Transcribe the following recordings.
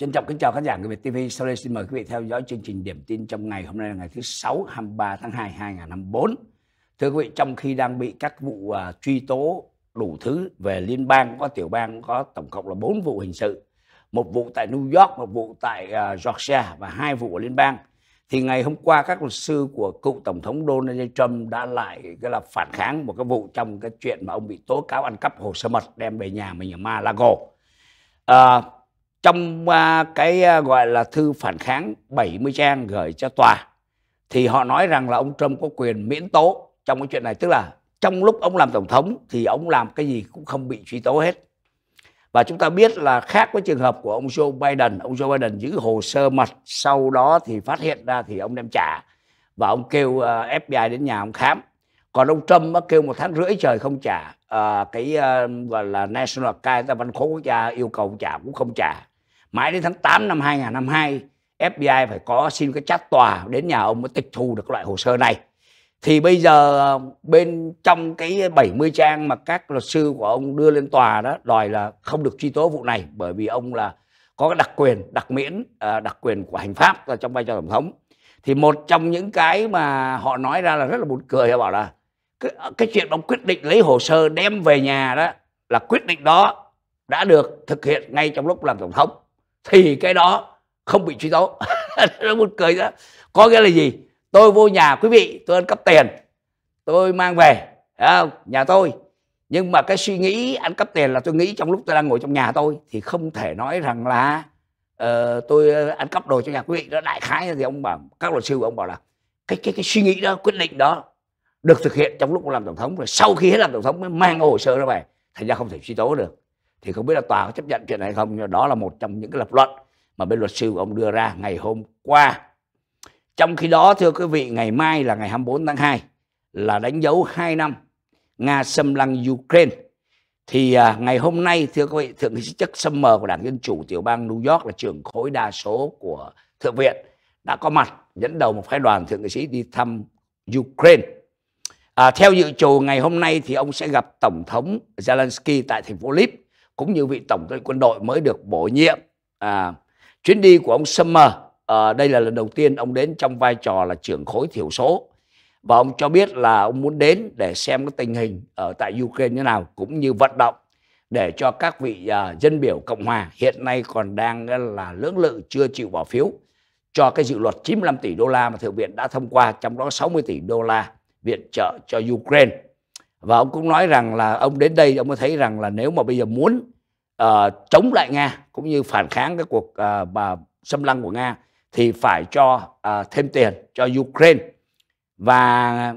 Trân trọng kính chào khán giả của Việt TV. Sau đây xin mời quý vị theo dõi chương trình điểm tin trong ngày hôm nay là ngày thứ 6 23 tháng 2 2024. Thưa quý vị, trong khi đang bị các vụ uh, truy tố đủ thứ về liên bang có tiểu bang có tổng cộng là 4 vụ hình sự, một vụ tại New York, một vụ tại uh, Georgia và hai vụ ở liên bang thì ngày hôm qua các luật sư của cựu tổng thống Donald Trump đã lại cái là phản kháng một cái vụ trong cái chuyện mà ông bị tố cáo ăn cắp hồ sơ mật đem về nhà mình ở Malago. Uh, à, trong à, cái à, gọi là thư phản kháng 70 trang gửi cho tòa thì họ nói rằng là ông Trump có quyền miễn tố trong cái chuyện này tức là trong lúc ông làm tổng thống thì ông làm cái gì cũng không bị truy tố hết và chúng ta biết là khác với trường hợp của ông Joe Biden ông Joe Biden giữ hồ sơ mật sau đó thì phát hiện ra thì ông đem trả và ông kêu uh, à, FBI đến nhà ông khám còn ông Trump uh, kêu một tháng rưỡi trời không trả uh, cái uh, gọi là National Archives văn khố quốc gia yêu cầu trả cũng không trả mãi đến tháng 8 năm 2022 FBI phải có xin cái chát tòa đến nhà ông mới tịch thu được loại hồ sơ này thì bây giờ bên trong cái 70 trang mà các luật sư của ông đưa lên tòa đó đòi là không được truy tố vụ này bởi vì ông là có cái đặc quyền đặc miễn à, đặc quyền của hành pháp là trong vai trò tổng thống thì một trong những cái mà họ nói ra là rất là buồn cười họ bảo là cái, cái chuyện ông quyết định lấy hồ sơ đem về nhà đó là quyết định đó đã được thực hiện ngay trong lúc làm tổng thống thì cái đó không bị truy tố nó muốn cười đó có nghĩa là gì tôi vô nhà quý vị tôi ăn cắp tiền tôi mang về không? nhà tôi nhưng mà cái suy nghĩ ăn cắp tiền là tôi nghĩ trong lúc tôi đang ngồi trong nhà tôi thì không thể nói rằng là uh, tôi ăn cắp đồ cho nhà quý vị đó đại khái thì ông bảo các luật sư ông bảo là cái cái cái suy nghĩ đó quyết định đó được thực hiện trong lúc ông làm tổng thống rồi sau khi hết làm tổng thống mới mang hồ sơ ra về thành ra không thể truy tố được thì không biết là tòa có chấp nhận chuyện này không nhưng đó là một trong những cái lập luận mà bên luật sư của ông đưa ra ngày hôm qua trong khi đó thưa quý vị ngày mai là ngày 24 tháng 2 là đánh dấu 2 năm Nga xâm lăng Ukraine thì à, ngày hôm nay thưa quý vị thượng nghị sĩ Chuck Summer của đảng dân chủ tiểu bang New York là trưởng khối đa số của thượng viện đã có mặt dẫn đầu một phái đoàn thượng nghị sĩ đi thăm Ukraine à, theo dự trù ngày hôm nay thì ông sẽ gặp tổng thống Zelensky tại thành phố Lviv cũng như vị tổng tư quân đội mới được bổ nhiệm. À, chuyến đi của ông Summer à, ờ, đây là lần đầu tiên ông đến trong vai trò là trưởng khối thiểu số và ông cho biết là ông muốn đến để xem cái tình hình ở tại Ukraine như nào cũng như vận động để cho các vị à, dân biểu cộng hòa hiện nay còn đang là lưỡng lự chưa chịu bỏ phiếu cho cái dự luật 95 tỷ đô la mà thượng viện đã thông qua trong đó 60 tỷ đô la viện trợ cho Ukraine và ông cũng nói rằng là ông đến đây ông mới thấy rằng là nếu mà bây giờ muốn uh, chống lại nga cũng như phản kháng cái cuộc uh, bà xâm lăng của nga thì phải cho uh, thêm tiền cho ukraine và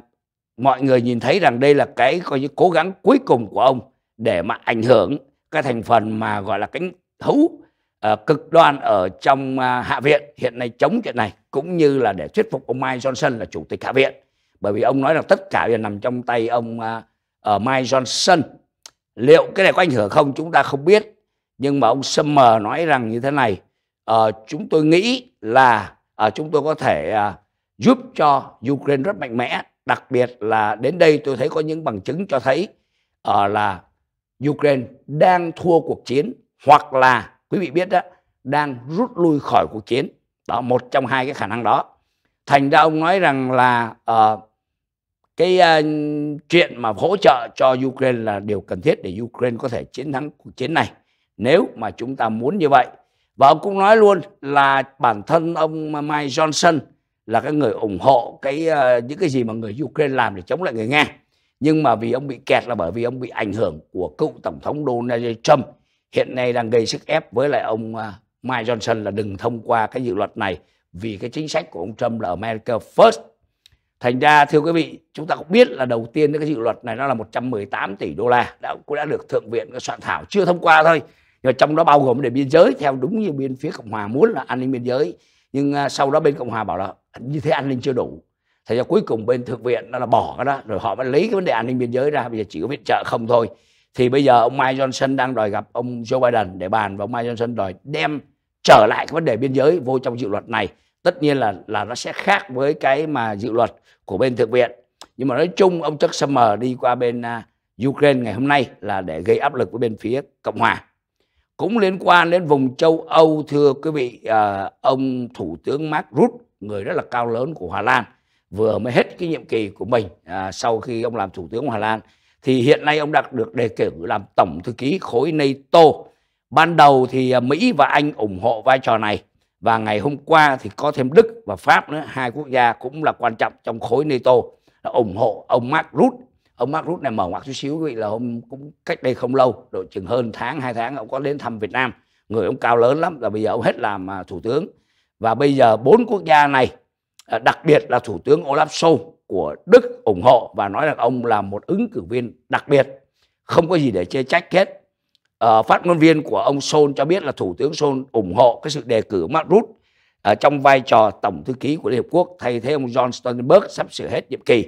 mọi người nhìn thấy rằng đây là cái coi như cố gắng cuối cùng của ông để mà ảnh hưởng cái thành phần mà gọi là cánh hữu uh, cực đoan ở trong uh, hạ viện hiện nay chống chuyện này cũng như là để thuyết phục ông Mike Johnson là chủ tịch hạ viện bởi vì ông nói rằng tất cả giờ nằm trong tay ông uh, ở Mike Johnson. Liệu cái này có ảnh hưởng không chúng ta không biết. Nhưng mà ông Summer nói rằng như thế này, uh, chúng tôi nghĩ là uh, chúng tôi có thể uh, giúp cho Ukraine rất mạnh mẽ. Đặc biệt là đến đây tôi thấy có những bằng chứng cho thấy uh, là Ukraine đang thua cuộc chiến hoặc là quý vị biết đó đang rút lui khỏi cuộc chiến đó một trong hai cái khả năng đó thành ra ông nói rằng là uh, cái uh, chuyện mà hỗ trợ cho Ukraine là điều cần thiết để Ukraine có thể chiến thắng cuộc chiến này nếu mà chúng ta muốn như vậy và ông cũng nói luôn là bản thân ông Mike Johnson là cái người ủng hộ cái uh, những cái gì mà người Ukraine làm để chống lại người Nga nhưng mà vì ông bị kẹt là bởi vì ông bị ảnh hưởng của cựu tổng thống Donald Trump hiện nay đang gây sức ép với lại ông uh, Mike Johnson là đừng thông qua cái dự luật này vì cái chính sách của ông Trump là America First Thành ra thưa quý vị, chúng ta cũng biết là đầu tiên cái dự luật này nó là 118 tỷ đô la đã cũng đã được thượng viện soạn thảo chưa thông qua thôi. Nhưng mà trong đó bao gồm để biên giới theo đúng như bên phía Cộng hòa muốn là an ninh biên giới. Nhưng à, sau đó bên Cộng hòa bảo là như thế an ninh chưa đủ. Thế ra cuối cùng bên thượng viện nó là bỏ cái đó rồi họ mới lấy cái vấn đề an ninh biên giới ra bây giờ chỉ có viện trợ không thôi. Thì bây giờ ông Mike Johnson đang đòi gặp ông Joe Biden để bàn và ông Mike Johnson đòi đem trở lại cái vấn đề biên giới vô trong dự luật này. Tất nhiên là là nó sẽ khác với cái mà dự luật của bên thượng viện nhưng mà nói chung ông Chuck Schumer đi qua bên uh, Ukraine ngày hôm nay là để gây áp lực với bên phía Cộng hòa cũng liên quan đến vùng châu Âu thưa quý vị uh, ông thủ tướng Mark Rutte người rất là cao lớn của Hà Lan vừa mới hết cái nhiệm kỳ của mình à, sau khi ông làm thủ tướng của Hà Lan thì hiện nay ông đã được đề cử làm tổng thư ký khối NATO. Ban đầu thì à, Mỹ và Anh ủng hộ vai trò này và ngày hôm qua thì có thêm Đức và Pháp nữa hai quốc gia cũng là quan trọng trong khối NATO đã ủng hộ ông Mark Rutte ông Mark Rutte này mở ngoặc chút xíu quý vị là hôm cũng cách đây không lâu độ chừng hơn tháng hai tháng ông có đến thăm Việt Nam người ông cao lớn lắm là bây giờ ông hết làm à, thủ tướng và bây giờ bốn quốc gia này à, đặc biệt là thủ tướng Olaf Scholz của Đức ủng hộ và nói rằng ông là một ứng cử viên đặc biệt không có gì để chê trách hết Ờ, phát ngôn viên của ông Sol cho biết là Thủ tướng Sol ủng hộ cái sự đề cử Mark Rutte uh, trong vai trò Tổng Thư ký của Liên Hợp Quốc thay thế ông John Stoltenberg sắp sửa hết nhiệm kỳ.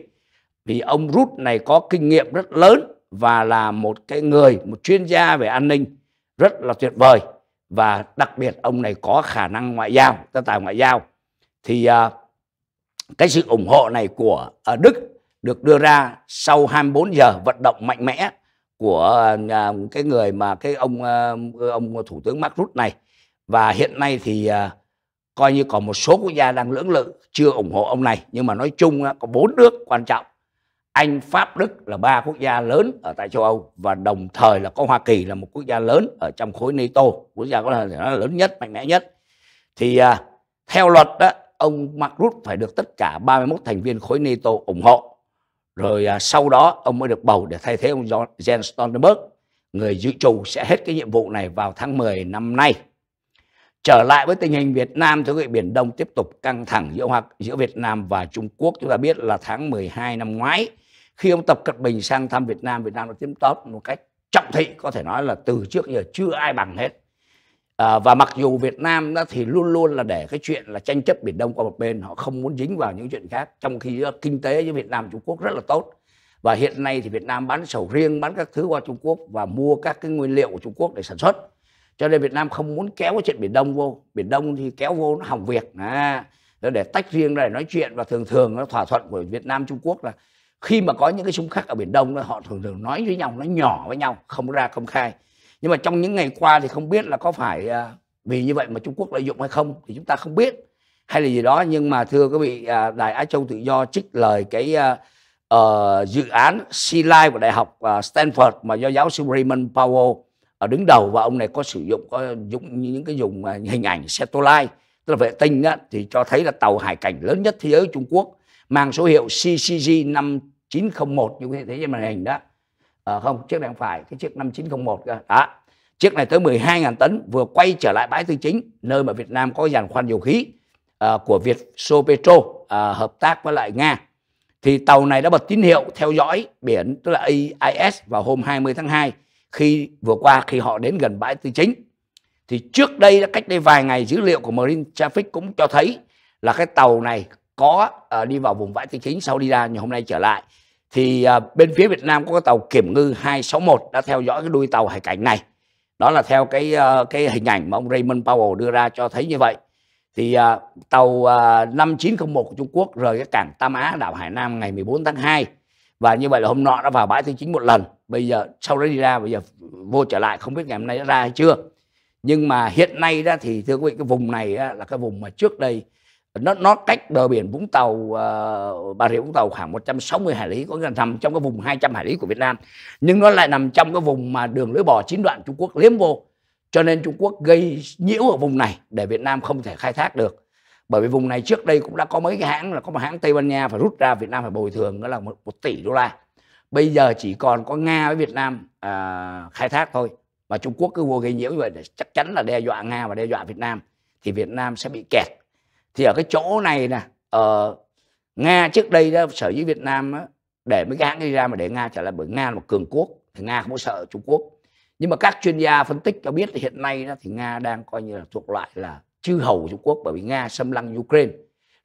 Vì ông Rutte này có kinh nghiệm rất lớn và là một cái người, một chuyên gia về an ninh rất là tuyệt vời và đặc biệt ông này có khả năng ngoại giao, ta tài ngoại giao. Thì uh, cái sự ủng hộ này của uh, Đức được đưa ra sau 24 giờ vận động mạnh mẽ của à, cái người mà cái ông à, ông thủ tướng Mark Rutte này và hiện nay thì à, coi như còn một số quốc gia đang lưỡng lự chưa ủng hộ ông này nhưng mà nói chung có bốn nước quan trọng Anh Pháp Đức là ba quốc gia lớn ở tại châu Âu và đồng thời là có Hoa Kỳ là một quốc gia lớn ở trong khối NATO quốc gia có là lớn nhất mạnh mẽ nhất thì theo luật đó, ông Mark Rutte phải được tất cả 31 thành viên khối NATO ủng hộ rồi à, sau đó ông mới được bầu để thay thế ông John, Jens Stoltenberg người dự trù sẽ hết cái nhiệm vụ này vào tháng 10 năm nay trở lại với tình hình Việt Nam thưa quý vị biển Đông tiếp tục căng thẳng giữa hoặc giữa Việt Nam và Trung Quốc chúng ta biết là tháng 12 năm ngoái khi ông Tập Cận Bình sang thăm Việt Nam Việt Nam đã tiếp tóm một cách trọng thị có thể nói là từ trước giờ chưa ai bằng hết À, và mặc dù Việt Nam đó thì luôn luôn là để cái chuyện là tranh chấp Biển Đông qua một bên, họ không muốn dính vào những chuyện khác, trong khi đó, kinh tế với Việt Nam Trung Quốc rất là tốt. Và hiện nay thì Việt Nam bán sầu riêng, bán các thứ qua Trung Quốc và mua các cái nguyên liệu của Trung Quốc để sản xuất. Cho nên Việt Nam không muốn kéo cái chuyện Biển Đông vô. Biển Đông thì kéo vô nó hỏng việc. À, để tách riêng ra để nói chuyện và thường thường nó thỏa thuận của Việt Nam Trung Quốc là khi mà có những cái xung khắc ở Biển Đông đó, họ thường thường nói với nhau, nói nhỏ với nhau, không ra công khai nhưng mà trong những ngày qua thì không biết là có phải à, vì như vậy mà Trung Quốc lợi dụng hay không thì chúng ta không biết hay là gì đó nhưng mà thưa quý vị à, Đài Á Châu Tự Do trích lời cái uh, dự án Sea Life của Đại học Stanford mà do giáo sư Raymond Powell ở đứng đầu và ông này có sử dụng có dụng những cái dùng hình ảnh satellite tức là vệ tinh á, thì cho thấy là tàu hải cảnh lớn nhất thế giới Trung Quốc mang số hiệu CCG 5901 như thế vị thấy trên màn hình đó à, không chiếc này không phải cái chiếc 5901 cơ đó chiếc này tới 12.000 tấn vừa quay trở lại bãi tư chính nơi mà Việt Nam có giàn khoan dầu khí à, của Việt Sopetro à, ờ, hợp tác với lại Nga thì tàu này đã bật tín hiệu theo dõi biển tức là AIS vào hôm 20 tháng 2 khi vừa qua khi họ đến gần bãi tư chính thì trước đây cách đây vài ngày dữ liệu của Marine Traffic cũng cho thấy là cái tàu này có uh, đi vào vùng bãi tư chính sau đi ra nhưng hôm nay trở lại thì à, bên phía Việt Nam có cái tàu kiểm ngư 261 đã theo dõi cái đuôi tàu hải cảnh này đó là theo cái à, cái hình ảnh mà ông Raymond Powell đưa ra cho thấy như vậy thì uh, tàu uh, 5901 của Trung Quốc rời cái cảng Tam Á đảo Hải Nam ngày 14 tháng 2 và như vậy là hôm nọ đã vào bãi thứ 9 một lần bây giờ sau đó đi ra bây giờ vô trở lại không biết ngày hôm nay đã ra hay chưa nhưng mà hiện nay đó thì thưa quý vị cái vùng này đó, là cái vùng mà trước đây nó nó cách bờ biển Vũng Tàu uh, Bà Rịa Vũng Tàu khoảng 160 hải lý có nghĩa là nằm trong cái vùng 200 hải lý của Việt Nam nhưng nó lại nằm trong cái vùng mà đường lưỡi bò chín đoạn Trung Quốc liếm vô cho nên Trung Quốc gây nhiễu ở vùng này để Việt Nam không thể khai thác được bởi vì vùng này trước đây cũng đã có mấy cái hãng là có một hãng Tây Ban Nha phải rút ra Việt Nam phải bồi thường đó là một, một tỷ đô la bây giờ chỉ còn có Nga với Việt Nam à, khai thác thôi mà Trung Quốc cứ vô gây nhiễu như vậy chắc chắn là đe dọa Nga và đe dọa Việt Nam thì Việt Nam sẽ bị kẹt thì ở cái chỗ này nè ở ờ, nga trước đây đó sở dĩ việt nam đó, để mấy cái hãng ra mà để nga trở lại bởi nga là một cường quốc thì nga không có sợ trung quốc nhưng mà các chuyên gia phân tích cho biết thì hiện nay đó, thì nga đang coi như là thuộc loại là chư hầu trung quốc bởi vì nga xâm lăng ukraine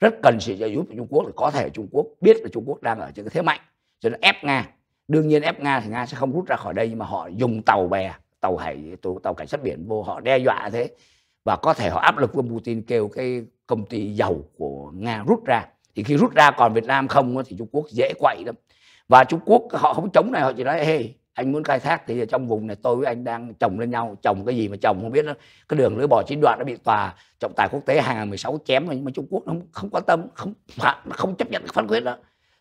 rất cần sự trợ giúp của trung quốc thì có thể trung quốc biết là trung quốc đang ở trên cái thế mạnh cho nên ép nga đương nhiên ép nga thì nga sẽ không rút ra khỏi đây nhưng mà họ dùng tàu bè tàu hải tàu, tàu cảnh sát biển vô họ đe dọa thế và có thể họ áp lực với Putin kêu cái công ty dầu của Nga rút ra thì khi rút ra còn Việt Nam không thì Trung Quốc dễ quậy lắm và Trung Quốc họ không chống này họ chỉ nói hey, anh muốn khai thác thì trong vùng này tôi với anh đang chồng lên nhau chồng cái gì mà chồng không biết đó. cái đường lưỡi bò chín đoạn đã bị tòa trọng tài quốc tế hàng ngày 16 chém nhưng mà Trung Quốc nó không quan tâm không không chấp nhận cái phán quyết đó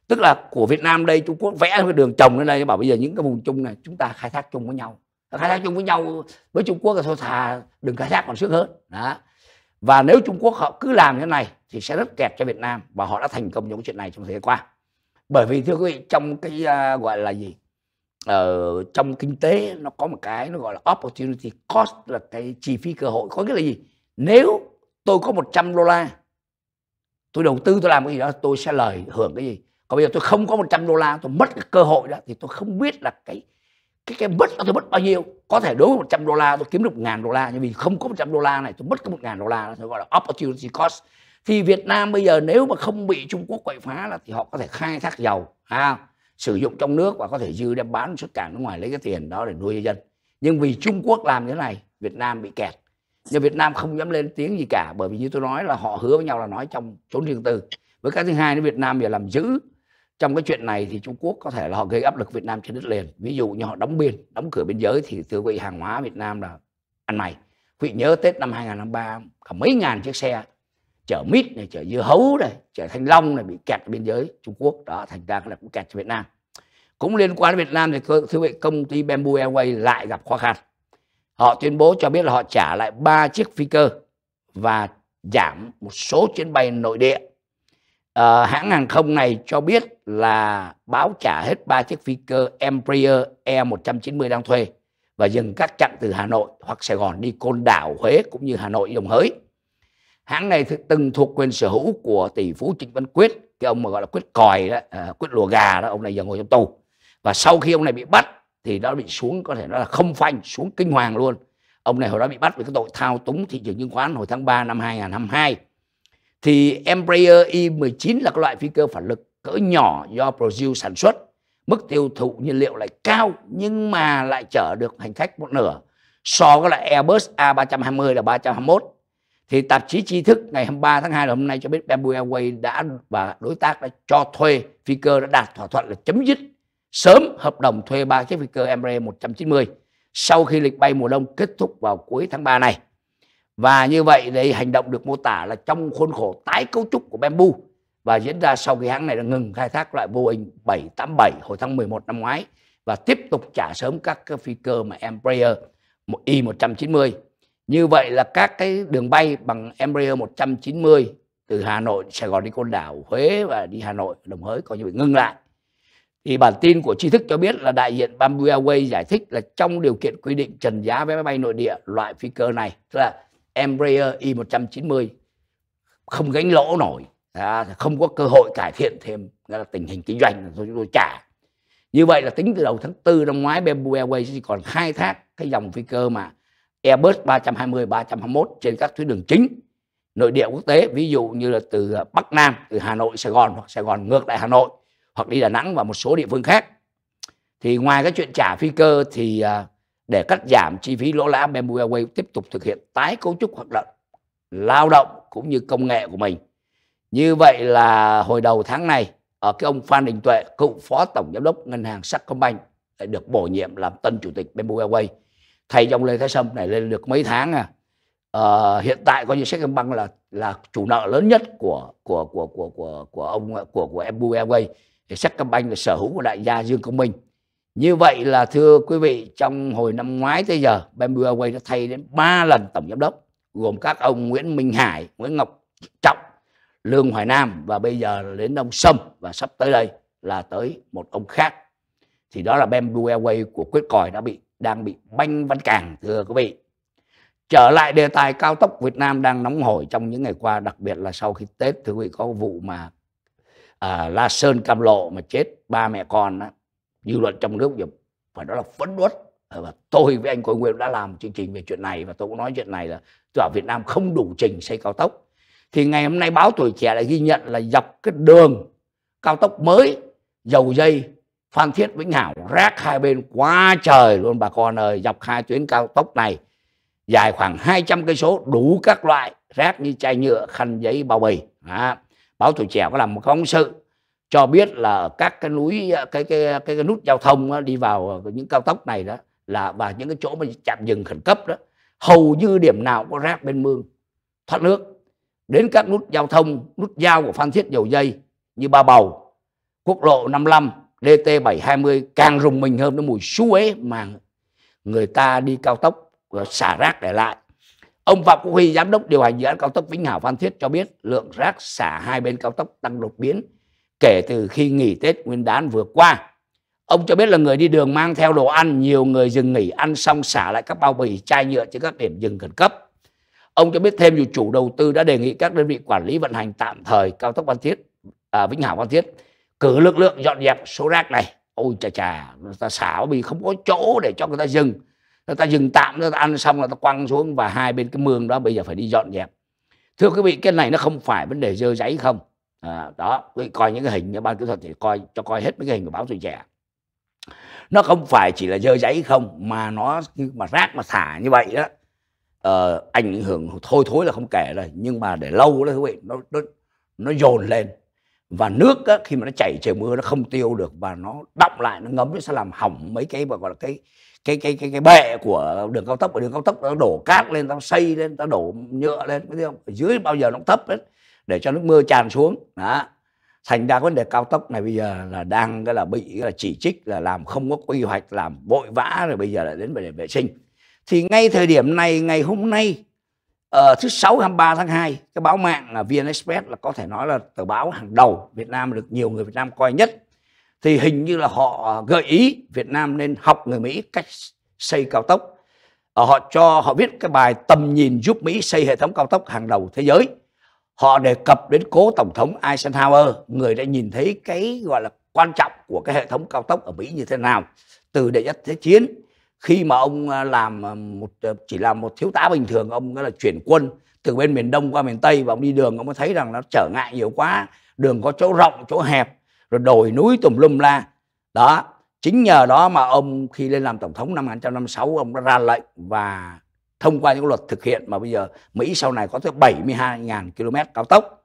tức là của Việt Nam đây Trung Quốc vẽ cái đường trồng lên đây bảo bây giờ những cái vùng chung này chúng ta khai thác chung với nhau khai thác chung với nhau với trung quốc là thôi thà đừng khai thác còn sướng hơn đó và nếu trung quốc họ cứ làm như thế này thì sẽ rất kẹt cho việt nam và họ đã thành công trong chuyện này trong thời gian qua bởi vì thưa quý vị trong cái uh, gọi là gì ở ờ, trong kinh tế nó có một cái nó gọi là opportunity cost là cái chi phí cơ hội có nghĩa là gì nếu tôi có 100 đô la tôi đầu tư tôi làm cái gì đó tôi sẽ lời hưởng cái gì còn bây giờ tôi không có 100 đô la tôi mất cái cơ hội đó thì tôi không biết là cái cái cái mất tôi mất bao nhiêu có thể đối với 100 đô la tôi kiếm được 1.000 đô la nhưng vì không có 100 đô la này tôi mất có 1.000 đô la tôi gọi là opportunity cost thì Việt Nam bây giờ nếu mà không bị Trung Quốc quậy phá là thì họ có thể khai thác dầu ha, sử dụng trong nước và có thể dư đem bán xuất cảng nước ngoài lấy cái tiền đó để nuôi dân nhưng vì Trung Quốc làm thế này Việt Nam bị kẹt nhưng Việt Nam không dám lên tiếng gì cả bởi vì như tôi nói là họ hứa với nhau là nói trong trốn riêng tư với cái thứ hai nữa Việt Nam giờ làm giữ trong cái chuyện này thì Trung Quốc có thể là họ gây áp lực Việt Nam trên đất liền ví dụ như họ đóng biên đóng cửa biên giới thì thưa quý vị hàng hóa Việt Nam là ăn mày quý vị nhớ Tết năm 2003 cả mấy ngàn chiếc xe chở mít này chở dưa hấu này chở thanh long này bị kẹt ở biên giới Trung Quốc đó thành ra là cũng kẹt cho Việt Nam cũng liên quan đến Việt Nam thì thưa quý vị công ty Bamboo Airways lại gặp khó khăn họ tuyên bố cho biết là họ trả lại ba chiếc phi cơ và giảm một số chuyến bay nội địa À, hãng hàng không này cho biết là báo trả hết ba chiếc phi cơ Embraer E190 đang thuê và dừng các chặng từ Hà Nội hoặc Sài Gòn đi Côn Đảo, Huế cũng như Hà Nội Đồng Hới. Hãng này từng thuộc quyền sở hữu của tỷ phú Trịnh Văn Quyết, cái ông mà gọi là Quyết Còi đó, à, Quyết Lùa Gà đó, ông này giờ ngồi trong tù. Và sau khi ông này bị bắt thì đã bị xuống có thể nói là không phanh, xuống kinh hoàng luôn. Ông này hồi đó bị bắt vì cái tội thao túng thị trường chứng khoán hồi tháng 3 năm 2022 thì Embraer e i19 là cái loại phi cơ phản lực cỡ nhỏ do Brazil sản xuất. Mức tiêu thụ nhiên liệu lại cao nhưng mà lại chở được hành khách một nửa so với lại Airbus A320 là 321. Thì tạp chí tri thức ngày 23 tháng 2 là hôm nay cho biết Bamboo Airways đã và đối tác đã cho thuê phi cơ đã đạt thỏa thuận là chấm dứt sớm hợp đồng thuê ba chiếc phi cơ Embraer 190 sau khi lịch bay mùa đông kết thúc vào cuối tháng 3 này. Và như vậy đấy hành động được mô tả là trong khuôn khổ tái cấu trúc của bamboo và diễn ra sau khi hãng này đã ngừng khai thác loại Boeing 787 hồi tháng 11 năm ngoái và tiếp tục trả sớm các cái phi cơ mà Embraer I-190. Như vậy là các cái đường bay bằng Embraer 190 từ Hà Nội, Sài Gòn đi Côn Đảo, Huế và đi Hà Nội, Đồng Hới có như vậy ngưng lại. Thì bản tin của tri thức cho biết là đại diện Bamboo Airways giải thích là trong điều kiện quy định trần giá vé máy bay nội địa loại phi cơ này, tức là Embraer i190 không gánh lỗ nổi à, không có cơ hội cải thiện thêm là tình hình kinh doanh rồi chúng tôi trả như vậy là tính từ đầu tháng 4 năm ngoái Bamboo Airways chỉ còn khai thác cái dòng phi cơ mà Airbus 320 321 trên các tuyến đường chính nội địa quốc tế ví dụ như là từ ờ, Bắc Nam từ Hà Nội Sài Gòn hoặc Sài Gòn ngược lại Hà Nội hoặc đi Đà Nẵng và một số địa phương khác thì ngoài cái chuyện trả phi cơ thì uh, để cắt giảm chi phí lỗ lã Bamboo Airways tiếp tục thực hiện tái cấu trúc hoạt động lao động cũng như công nghệ của mình. Như vậy là hồi đầu tháng này, ở cái ông Phan Đình Tuệ, cựu phó tổng giám đốc ngân hàng Sacombank lại được bổ nhiệm làm tân chủ tịch Bamboo Airways. thay ông Lê Thái Sâm này lên được mấy tháng à. Ờ, hiện tại coi như Sacombank là là chủ nợ lớn nhất của của của của của của ông của của Bamboo Airways. Sacombank là sở hữu của đại gia Dương Công Minh như vậy là thưa quý vị, trong hồi năm ngoái tới giờ, Bamboo Airways đã thay đến 3 lần tổng giám đốc, gồm các ông Nguyễn Minh Hải, Nguyễn Ngọc Trọng, Lương Hoài Nam và bây giờ đến ông Sâm và sắp tới đây là tới một ông khác. Thì đó là Bamboo Airways của Quyết Còi đã bị đang bị banh văn càng thưa quý vị. Trở lại đề tài cao tốc Việt Nam đang nóng hổi trong những ngày qua, đặc biệt là sau khi Tết thưa quý vị có vụ mà à, La Sơn Cam Lộ mà chết ba mẹ con đó dư luận trong nước giờ phải nói là phấn uất ờ, và tôi với anh Côi Nguyên đã làm chương trình về chuyện này và tôi cũng nói chuyện này là ở Việt Nam không đủ trình xây cao tốc thì ngày hôm nay báo tuổi trẻ lại ghi nhận là dọc cái đường cao tốc mới dầu dây Phan Thiết Vĩnh Hảo rác hai bên quá trời luôn bà con ơi dọc hai tuyến cao tốc này dài khoảng 200 cây số đủ các loại rác như chai nhựa khăn giấy bao bì à, báo tuổi trẻ có làm một phóng sự cho biết là ở các cái núi cái cái cái, cái nút giao thông đó, đi vào những cao tốc này đó là và những cái chỗ mà chạm dừng khẩn cấp đó hầu như điểm nào có rác bên mương thoát nước đến các nút giao thông nút giao của Phan Thiết Dầu Dây như Ba Bầu quốc lộ 55 DT 720 càng rùng mình hơn nó mùi suế mà người ta đi cao tốc ờ, xả rác để lại Ông Phạm Quốc Huy, giám đốc điều hành dự án cao tốc Vĩnh Hảo Phan Thiết cho biết lượng rác xả hai bên cao tốc tăng đột biến kể từ khi nghỉ Tết Nguyên đán vừa qua. Ông cho biết là người đi đường mang theo đồ ăn, nhiều người dừng nghỉ ăn xong xả lại các bao bì chai nhựa trên các điểm dừng khẩn cấp. Ông cho biết thêm dù chủ đầu tư đã đề nghị các đơn vị quản lý vận hành tạm thời cao tốc Phan Thiết, à, Vĩnh Hảo Phan Thiết cử lực lượng dọn dẹp số rác này. Ôi chà chà, người ta xả bì không có chỗ để cho người ta dừng. Người ta dừng tạm, người ta ăn xong là ta quăng xuống và hai bên cái mương đó bây giờ phải đi dọn dẹp. Thưa quý vị, cái này nó không phải vấn đề dơ giấy không à, đó quý coi những cái hình như ban kỹ thuật thì coi cho coi hết mấy cái hình của báo tuổi trẻ nó không phải chỉ là dơ giấy không mà nó khi mà rác mà thả như vậy á uh, ờ, ảnh hưởng thôi thối là không kể rồi nhưng mà để lâu đó quý vị nó nó nó dồn lên và nước á, khi mà nó chảy trời mưa nó không tiêu được và nó đọng lại nó ngấm nó sẽ làm hỏng mấy cái mà gọi là cái cái cái cái cái bệ của đường cao tốc ở đường cao tốc nó đổ cát lên tao xây lên tao đổ nhựa lên cái gì không ở dưới bao giờ nó thấp hết để cho nước mưa tràn xuống đó thành ra vấn đề cao tốc này bây giờ là đang cái là bị cái là chỉ trích là làm không có quy hoạch làm vội vã rồi bây giờ lại đến vấn đề vệ sinh thì ngay thời điểm này ngày hôm nay ở ờ, thứ sáu 23 tháng 2 cái báo mạng là VN Express là có thể nói là tờ báo hàng đầu Việt Nam được nhiều người Việt Nam coi nhất thì hình như là họ gợi ý Việt Nam nên học người Mỹ cách xây cao tốc ờ, họ cho họ viết cái bài tầm nhìn giúp Mỹ xây hệ thống cao tốc hàng đầu thế giới họ đề cập đến cố tổng thống Eisenhower người đã nhìn thấy cái gọi là quan trọng của cái hệ thống cao tốc ở Mỹ như thế nào từ đệ nhất thế chiến khi mà ông à, làm à, một à, chỉ là một thiếu tá bình thường ông là chuyển quân từ bên miền đông qua miền tây và ông đi đường ông mới thấy rằng nó trở ngại nhiều quá đường có chỗ rộng chỗ hẹp rồi đồi núi tùm lum la đó chính nhờ đó mà ông khi lên làm tổng thống năm 1956 ông đã ra lệnh và thông qua những luật thực hiện mà bây giờ Mỹ sau này có tới 72.000 km cao tốc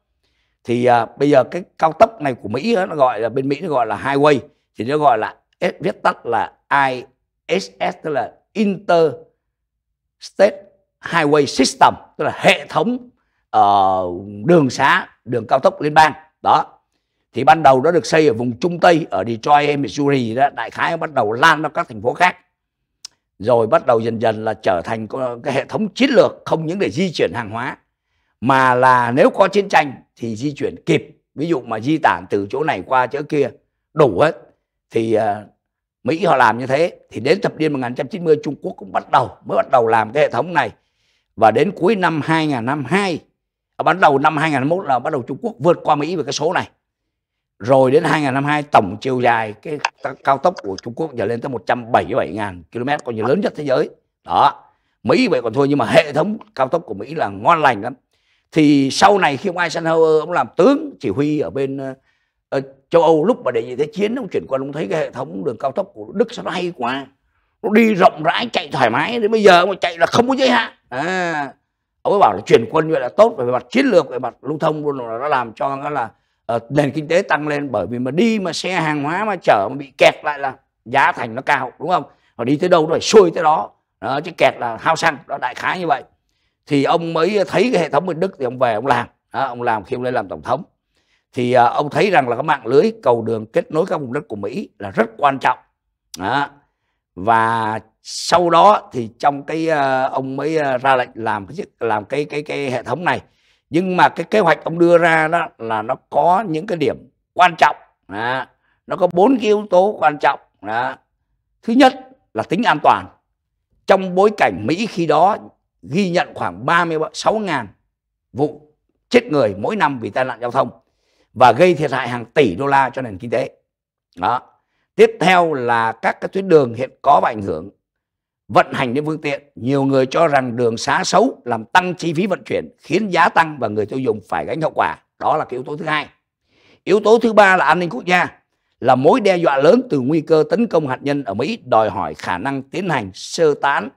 thì à, bây giờ cái cao tốc này của Mỹ đó, nó gọi là bên Mỹ nó gọi là highway thì nó gọi là viết tắt là ISS tức là Interstate Highway System tức là hệ thống uh, đường xá đường cao tốc liên bang đó thì ban đầu nó được xây ở vùng trung tây ở Detroit, Missouri đó đại khái bắt đầu lan ra các thành phố khác rồi bắt đầu dần dần là trở thành cái hệ thống chiến lược không những để di chuyển hàng hóa mà là nếu có chiến tranh thì di chuyển kịp ví dụ mà di tản từ chỗ này qua chỗ kia đủ hết thì ờ, Mỹ họ làm như thế thì đến thập niên 1990 Trung Quốc cũng bắt đầu mới bắt đầu làm cái hệ thống này và đến cuối năm 2002 bắt đầu năm 2001 là bắt đầu Trung Quốc vượt qua Mỹ về cái số này rồi đến 2052 tổng chiều dài cái cao tốc của Trung Quốc giờ lên tới 177.000 km coi như lớn nhất thế giới đó Mỹ vậy còn thôi nhưng mà hệ thống cao tốc của Mỹ là ngon lành lắm thì sau này khi ông Eisenhower ông làm tướng chỉ huy ở bên ở ờ, ờ, châu Âu lúc mà để gì thế chiến ông chuyển qua ông thấy cái hệ thống đường cao tốc của Đức sao nó hay quá nó đi rộng rãi chạy thoải mái đến bây giờ ông chạy là không có giới hạn à, ông ấy bảo là chuyển quân như vậy là tốt về mặt chiến lược về mặt lưu thông luôn là nó làm cho nó là Ờ, nền kinh tế tăng lên bởi vì mà đi mà xe hàng hóa mà chở mà bị kẹt lại là giá thành nó cao đúng không họ đi tới đâu rồi xuôi tới đó. đó chứ kẹt là hao xăng đó đại khái như vậy thì ông mới thấy cái hệ thống bên đức thì ông về ông làm đó, ông làm khi ông lên làm tổng thống thì uh, ông thấy rằng là cái mạng lưới cầu đường kết nối các vùng đất của mỹ là rất quan trọng đó. và sau đó thì trong cái uh, ông mới ra lệnh làm cái làm cái cái cái hệ thống này nhưng mà cái kế hoạch ông đưa ra đó là nó có những cái điểm quan trọng đó. nó có bốn cái yếu tố quan trọng đó. thứ nhất là tính an toàn trong bối cảnh Mỹ khi đó ghi nhận khoảng 36 ngàn vụ chết người mỗi năm vì tai nạn giao thông và gây thiệt hại hàng tỷ đô la cho nền kinh tế. Đó. Tiếp theo là các cái tuyến đường hiện có và ảnh hưởng vận hành những phương tiện. Nhiều người cho rằng đường xá xấu làm tăng chi phí vận chuyển, khiến giá tăng và người tiêu dùng phải gánh hậu quả. Đó là cái yếu tố thứ hai. Yếu tố thứ ba là an ninh quốc gia là mối đe dọa lớn từ nguy cơ tấn công hạt nhân ở Mỹ đòi hỏi khả năng tiến hành sơ tán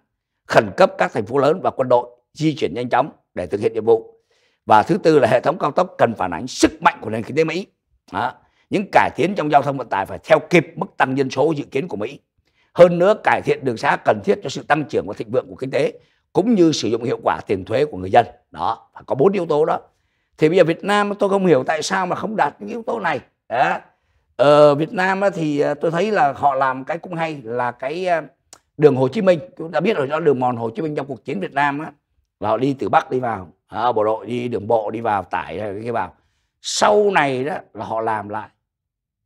khẩn cấp các thành phố lớn và quân đội di chuyển nhanh chóng để thực hiện nhiệm vụ. Và thứ tư là hệ thống cao tốc cần phản ánh sức mạnh của nền kinh tế Mỹ. Đó. Những cải tiến trong giao thông vận tải phải theo kịp mức tăng dân số dự kiến của Mỹ. Hơn nữa cải thiện đường xá cần thiết cho sự tăng trưởng và thịnh vượng của kinh tế cũng như sử dụng hiệu quả tiền thuế của người dân. Đó, phải có bốn yếu tố đó. Thì bây giờ Việt Nam tôi không hiểu tại sao mà không đạt những yếu tố này. Đó. Ờ, Việt Nam thì ờ, tôi thấy là họ làm cái cũng hay là cái ờ, đường Hồ Chí Minh. Chúng ta biết rồi đó đường mòn Hồ Chí Minh trong cuộc chiến Việt Nam á, là họ đi từ Bắc đi vào, à, bộ đội đi đường bộ đi vào tải cái vào. Sau này đó là họ làm lại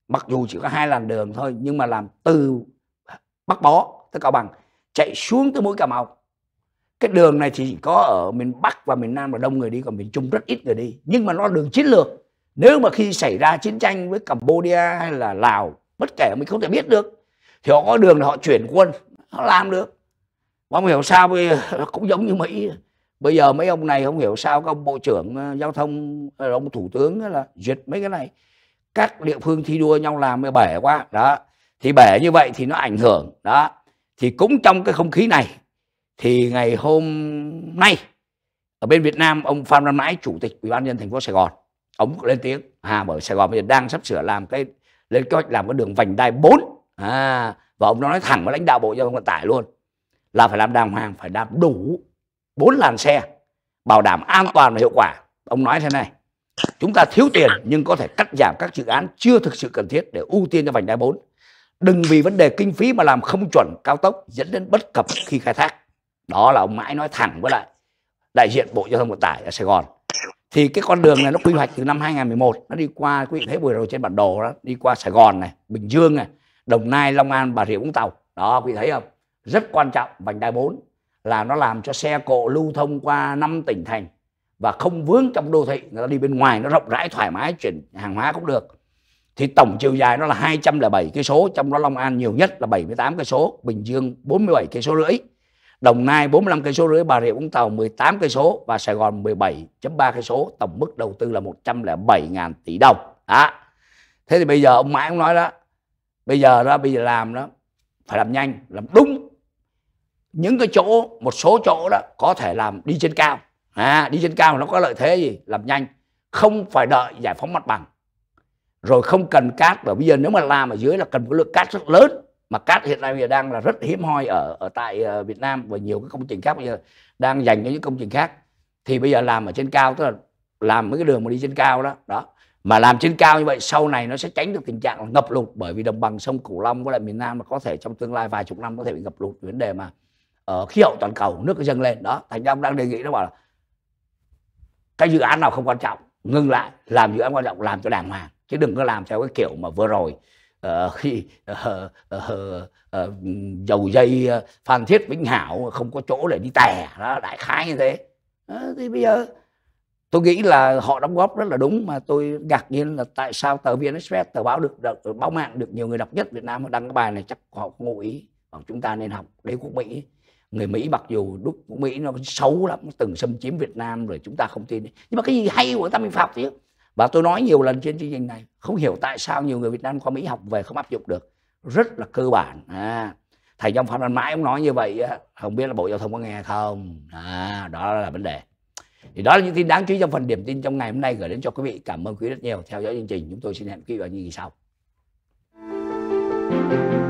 mặc dù chỉ có hai làn đường thôi nhưng mà làm từ Bắc Bó tới Cao Bằng chạy xuống tới mũi Cà Mau cái đường này thì chỉ có ở miền Bắc và miền Nam là đông người đi còn miền Trung rất ít người đi nhưng mà nó đường chiến lược nếu mà khi xảy ra chiến tranh với Campuchia hay là Lào bất kể mình không thể biết được thì họ có đường là họ chuyển quân họ làm được mà không hiểu sao bây giờ, cũng giống như Mỹ bây giờ mấy ông này không hiểu sao các ông bộ trưởng ờ, giao thông ờ, ông thủ tướng là duyệt mấy cái này các địa phương thi đua nhau làm bể quá đó thì bể như vậy thì nó ảnh hưởng đó thì cũng trong cái không khí này thì ngày hôm nay ở bên Việt Nam ông Phan Văn Mãi chủ tịch ủy ban nhân thành phố Sài Gòn ông lên tiếng à bởi Sài Gòn bây giờ đang sắp sửa làm cái lên kế hoạch làm cái đường vành đai 4 à, và ông nói thẳng với lãnh đạo bộ giao thông vận tải luôn là phải làm đàng hoàng phải làm đủ bốn làn xe bảo đảm an toàn và hiệu quả ông nói thế này chúng ta thiếu tiền nhưng có thể cắt giảm các dự án chưa thực sự cần thiết để ưu tiên cho vành đai 4 đừng vì vấn đề kinh phí mà làm không chuẩn cao tốc dẫn đến bất cập khi khai thác đó là ông mãi nói thẳng với lại đại diện bộ giao thông vận tải ở sài gòn thì cái con đường này nó quy hoạch từ năm 2011 nó đi qua quý vị thấy vừa rồi trên bản đồ đó đi qua sài gòn này bình dương này đồng nai long an bà rịa vũng tàu đó quý vị thấy không rất quan trọng vành đai 4 là nó làm cho xe cộ lưu thông qua năm tỉnh thành và không vướng trong đô thị người ta đi bên ngoài nó rộng rãi thoải mái chuyển hàng hóa cũng được thì tổng chiều dài nó là 207 cây số trong đó Long An nhiều nhất là 78 cây số Bình Dương 47 cây số rưỡi Đồng Nai 45 cây số rưỡi Bà Rịa Vũng Tàu 18 cây số và Sài Gòn 17.3 cây số tổng mức đầu tư là 107.000 tỷ đồng đó thế thì bây giờ ông mãi ông nói đó bây giờ đó bây giờ làm đó phải làm nhanh làm đúng những cái chỗ một số chỗ đó có thể làm đi trên cao à, đi trên cao nó có lợi thế gì làm nhanh không phải đợi giải phóng mặt bằng rồi không cần cát và bây giờ nếu mà làm ở dưới là cần một lượng cát rất lớn mà cát hiện nay bây giờ đang là rất hiếm hoi ở ở tại ờ, Việt Nam và nhiều cái công trình khác bây giờ đang dành cho những công trình khác thì bây giờ làm ở trên cao tức là làm mấy cái đường mà đi trên cao đó đó mà làm trên cao như vậy sau này nó sẽ tránh được tình trạng ngập lụt bởi vì đồng bằng sông cửu long với lại miền nam mà có thể trong tương lai vài chục năm có thể bị ngập lụt vấn đề mà ở khí hậu toàn cầu nước dâng lên đó thành ra ông đang đề nghị nó bảo là cái dự án nào không quan trọng ngưng lại làm dự án quan trọng làm cho đàng hoàng chứ đừng có làm theo cái kiểu mà vừa rồi uh, khi uh, uh, uh, dầu dây ờ, phan thiết vĩnh hảo không có chỗ để đi tè đó đại khái như thế à, thì bây giờ tôi nghĩ là họ đóng góp rất là đúng mà tôi ngạc nhiên là tại sao tờ vn express tờ báo được, được báo mạng được nhiều người đọc nhất việt nam đăng cái bài này chắc họ cũng ngụ ý hoặc chúng ta nên học đế quốc mỹ người Mỹ mặc dù đúc Mỹ nó xấu lắm từng xâm chiếm Việt Nam rồi chúng ta không tin nhưng mà cái gì hay của người ta mình phạt chứ và tôi nói nhiều lần trên chương trình này không hiểu tại sao nhiều người Việt Nam qua Mỹ học về không áp dụng được rất là cơ bản à, thầy trong phạm văn mãi ông nói như vậy không biết là bộ giao thông có nghe không à, đó là vấn đề thì đó là những tin đáng chú ý trong phần điểm tin trong ngày hôm nay gửi đến cho quý vị cảm ơn quý rất nhiều theo dõi chương trình chúng tôi xin hẹn quý vị vào những kỳ sau thank you